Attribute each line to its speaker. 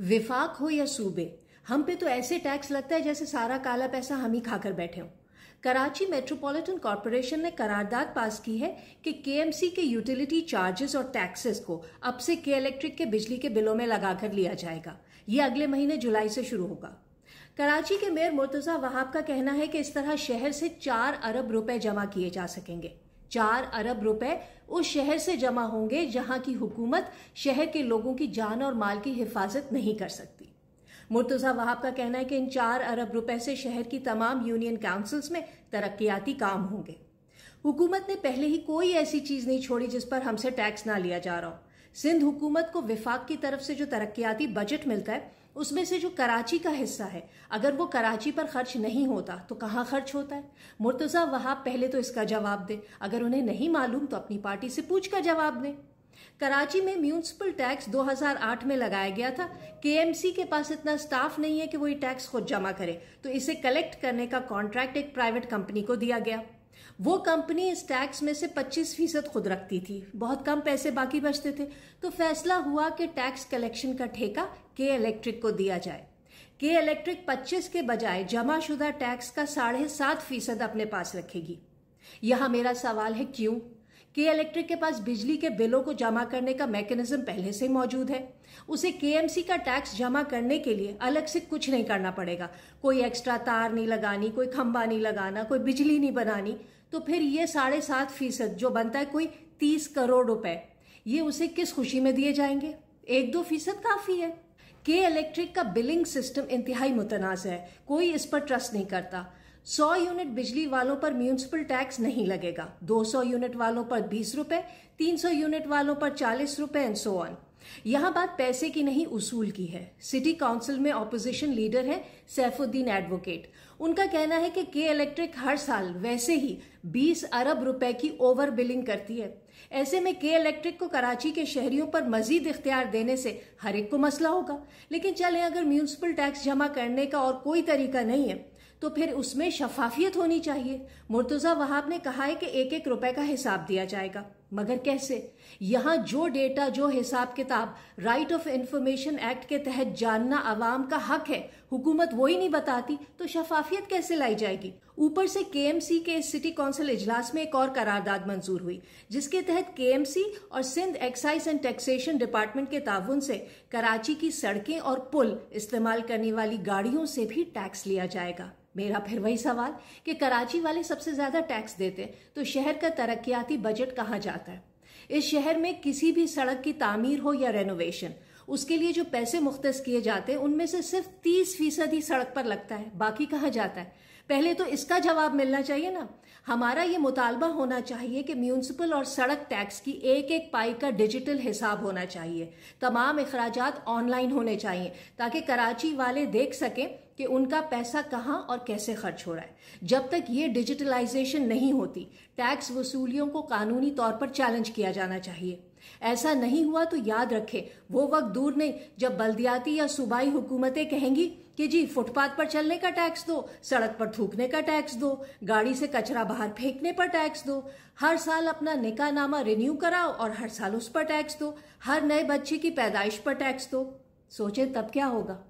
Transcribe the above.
Speaker 1: विफाक हो या सूबे हम पे तो ऐसे टैक्स लगता है जैसे सारा काला पैसा हम ही खाकर बैठे हों कराची मेट्रोपॉलिटन कॉरपोरेशन ने करारदाद पास की है कि केएमसी के यूटिलिटी चार्जेस और टैक्सेस को अब से के इलेक्ट्रिक के बिजली के बिलों में लगाकर लिया जाएगा ये अगले महीने जुलाई से शुरू होगा कराची के मेयर मुर्तजा वहाब का कहना है कि इस तरह शहर से चार अरब रुपए जमा किए जा सकेंगे चार अरब रुपए उस शहर से जमा होंगे जहां की हुकूमत शहर के लोगों की जान और माल की हिफाजत नहीं कर सकती मुर्तजा वहाब का कहना है कि इन चार अरब रुपए से शहर की तमाम यूनियन काउंसिल्स में तरक्याती काम होंगे हुकूमत ने पहले ही कोई ऐसी चीज नहीं छोड़ी जिस पर हमसे टैक्स ना लिया जा रहा हो सिंध हुकूमत को विफाक की तरफ से जो तरक्याती बजट मिलता है उसमें से जो कराची का हिस्सा है अगर वो कराची पर खर्च नहीं होता तो कहाँ खर्च होता है मुर्तज़ा वहाब पहले तो इसका जवाब दे अगर उन्हें नहीं मालूम तो अपनी पार्टी से पूछ कर जवाब दें कराची में म्यूनसिपल टैक्स 2008 में लगाया गया था केएमसी के पास इतना स्टाफ नहीं है कि वो ये टैक्स खुद जमा करे तो इसे कलेक्ट करने का कॉन्ट्रैक्ट एक प्राइवेट कंपनी को दिया गया वो कंपनी इस टैक्स में से 25 फीसद खुद रखती थी बहुत कम पैसे बाकी बचते थे तो फैसला हुआ कि टैक्स कलेक्शन का ठेका के इलेक्ट्रिक को दिया जाए के इलेक्ट्रिक 25 के बजाय जमाशुदा टैक्स का साढ़े सात फीसद अपने पास रखेगी यहां मेरा सवाल है क्यों के इलेक्ट्रिक के पास बिजली के बिलों को जमा करने का मैकेनिज्म पहले से मौजूद है उसे केएमसी का टैक्स जमा करने के लिए अलग से कुछ नहीं करना पड़ेगा कोई एक्स्ट्रा तार नहीं लगानी कोई खंबा नहीं लगाना कोई बिजली नहीं बनानी तो फिर ये साढ़े सात फीसद जो बनता है कोई तीस करोड़ रुपए ये उसे किस खुशी में दिए जाएंगे एक दो फीसद काफी है के इलेक्ट्रिक का बिलिंग सिस्टम इंतहाई मुतनाज़ है कोई इस पर ट्रस्ट नहीं करता 100 यूनिट बिजली वालों पर म्यूनिसिपल टैक्स नहीं लगेगा 200 यूनिट वालों पर बीस रुपए तीन यूनिट वालों पर चालीस रुपए एंड सो ऑन यह बात पैसे की नहीं उसूल की है सिटी काउंसिल में ऑपोजिशन लीडर है सैफुद्दीन एडवोकेट उनका कहना है कि के इलेक्ट्रिक हर साल वैसे ही 20 अरब रुपए की ओवर बिलिंग करती है ऐसे में के इलेक्ट्रिक को कराची के शहरियों पर मजीद इख्तियार देने से हर एक को मसला होगा लेकिन चले अगर म्यूनिसिपल टैक्स जमा करने का और कोई तरीका नहीं है तो फिर उसमें शफाफियत होनी चाहिए मुर्तुजा वहाब ने कहा है कि एक एक रुपए का हिसाब दिया जाएगा मगर कैसे यहाँ जो डेटा जो हिसाब किताब राइट ऑफ इंफॉर्मेशन एक्ट के तहत जानना आवाम का हक है हुकूमत वो ही नहीं बताती तो शफाफियत कैसे लाई जाएगी ऊपर से केएमसी के सिटी काउंसिल इजलास में एक और करारदाद मंजूर हुई जिसके तहत केएमसी और Sindh excise and taxation department के ताउन से कराची की सड़कें और पुल इस्तेमाल करने वाली गाड़ियों से भी टैक्स लिया जाएगा मेरा फिर वही सवाल कि कराची वाले सबसे ज्यादा टैक्स देते तो शहर का तरक्याती बजट कहाँ जाता जाता है इस शहर में किसी भी सड़क की तामीर हो या रेनोवेशन उसके लिए जो पैसे मुख्त किए जाते हैं उनमें से सिर्फ तीस फीसद ही सड़क पर लगता है बाकी कहा जाता है पहले तो इसका जवाब मिलना चाहिए ना हमारा ये मुतालबा होना चाहिए कि म्यूनसिपल और सड़क टैक्स की एक एक पाई का डिजिटल हिसाब होना चाहिए तमाम अखराज ऑनलाइन होने चाहिए ताकि कराची वाले देख सकें कि उनका पैसा कहाँ और कैसे खर्च हो रहा है जब तक ये डिजिटलाइजेशन नहीं होती टैक्स वसूलियों को कानूनी तौर पर चैलेंज किया जाना चाहिए ऐसा नहीं हुआ तो याद रखें वो वक्त दूर नहीं जब बल्दियाती या सूबाई हुकूमतें कहेंगी कि जी फुटपाथ पर चलने का टैक्स दो सड़क पर थूकने का टैक्स दो गाड़ी से कचरा बाहर फेंकने पर टैक्स दो हर साल अपना निकाहनामा रिन्यू कराओ और हर साल उस पर टैक्स दो हर नए बच्चे की पैदाइश पर टैक्स दो सोचें तब क्या होगा